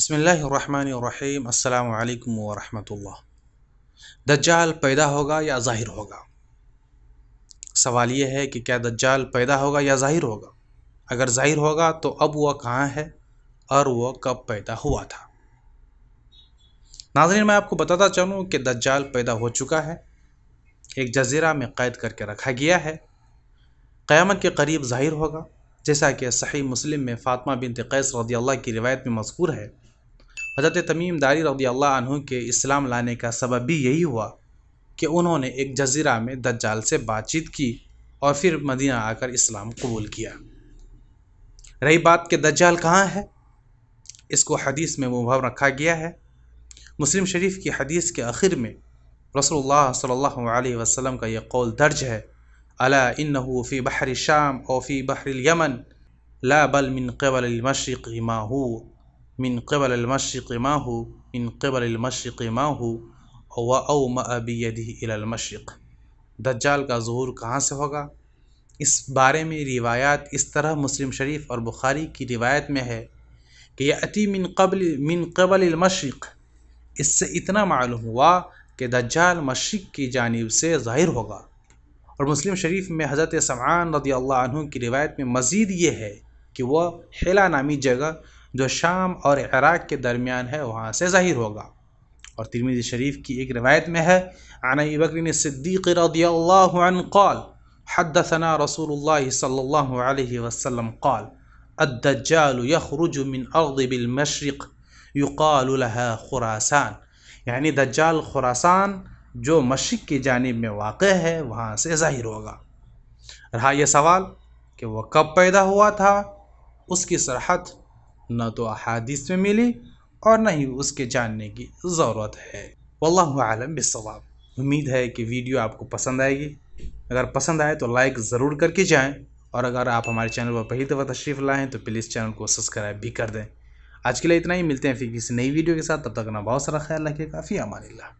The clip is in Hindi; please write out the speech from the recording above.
बसमीम् अल्लाम वरहमतुल्ला दज्जाल पैदा होगा या ज़ाहिर होगा सवाल यह है कि क्या दज्जाल पैदा होगा या ज़ाहिर होगा अगर ज़ाहिर होगा तो अब वह कहाँ है और वह कब पैदा हुआ था नाजरीन मैं आपको बताता चलूँ कि दज्जाल पैदा हो चुका है एक जजीरा में कैद करके रखा गया है क़्यामत के करीब ज़ाहिर होगा जैसा कि सही मुस्लिम में फ़ातमा बिन कैस रदी अल्लाह की रिवायत में मशहूर है हज़रत तमीम दारी रदी अल्लाह के इस्लाम लाने का सबब भी यही हुआ कि उन्होंने एक जजीरा में दज्जाल से बातचीत की और फिर मदीना आकर इस्लाम कबूल किया रही बात कि दज्जाल कहाँ है इसको हदीस में मुबहम रखा गया है मुस्लिम शरीफ की हदीस के आखिर में रसोल्ला सल्ला वसलम का यह कौल दर्ज है अला फ़ी बहर शाम और फ़ी बहर यमन ला बल मिन कबल माहू मिन कबल मशरक़ माँ हो मिन कबल मशरक़ माँ हो व ओ मबीदी मशरक़ दज्जाल का ظहूर कहाँ से होगा इस बारे में रिवायात इस तरह मुस्लिम शरीफ और बुखारी की रिवायत में है कि यह अति मिन कबल मिन कबल मशरक़ इससे इतना मालूम हुआ कि दज्जाल मशरक़ की जानब से ज़ाहिर होगा और मुस्लिम शरीफ में हज़रत समान रदी अल्लाह की रिवायत में मज़ीद ये है कि वह हेला नामी जगह जो शाम और इराक़ के दरमियान है वहाँ से ज़ाहिर होगा और तिरमिज़ शरीफ की एक रिवायत में है आनई बकरिन सिद्दीक रदील हदसना रसूल सल्ला वसम कौल अद्दजाल यखरुज मिन अरबिलमशरक़ युकाल खुरासान यानी दज्जाल खुरासान जो मशरक़ की जानब में वाक़ है वहाँ से ज़ाहिर होगा रहा यह सवाल कि वह कब पैदा हुआ था उसकी सरहद न तो अहादीस में मिली और न ही उसके जानने की ज़रूरत है वल्लम बसवाब उम्मीद है कि वीडियो आपको पसंद आएगी अगर पसंद आए तो लाइक ज़रूर करके जाएं और अगर आप हमारे चैनल पर पहली दफ़ा तशरीफ़ लाएँ तो प्लीज़ चैनल को सब्सक्राइब भी कर दें आज के लिए इतना ही मिलते हैं फिर किसी नई वीडियो के साथ तब तक अपना बहुत सारा ख्याल रखिएगा फ़ी अमान